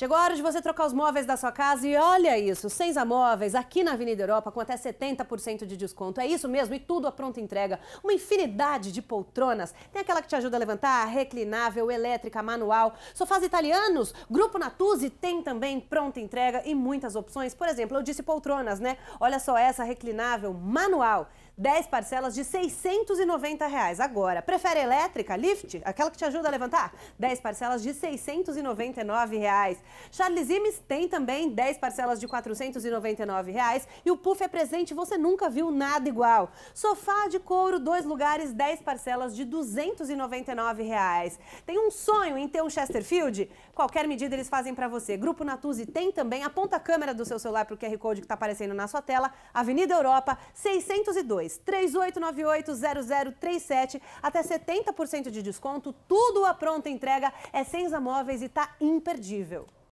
Chegou a hora de você trocar os móveis da sua casa e olha isso, Senza Móveis, aqui na Avenida Europa, com até 70% de desconto. É isso mesmo, e tudo a pronta entrega. Uma infinidade de poltronas. Tem aquela que te ajuda a levantar, reclinável, elétrica, manual. Sofás italianos, Grupo Natuzzi tem também pronta entrega e muitas opções. Por exemplo, eu disse poltronas, né? Olha só essa reclinável, manual. 10 parcelas de 690 reais. Agora, prefere elétrica, lift, aquela que te ajuda a levantar? 10 parcelas de 699 reais. Charles Imes tem também 10 parcelas de R$ 499 reais, e o Puff é presente, você nunca viu nada igual. Sofá de couro, dois lugares, 10 parcelas de R$ 299 reais. Tem um sonho em ter um Chesterfield? Qualquer medida eles fazem para você. Grupo Natuzzi tem também, aponta a câmera do seu celular para o QR Code que está aparecendo na sua tela, Avenida Europa, 602 3898 0037, até 70% de desconto, tudo a pronta entrega, é Senza Móveis e está imperdível.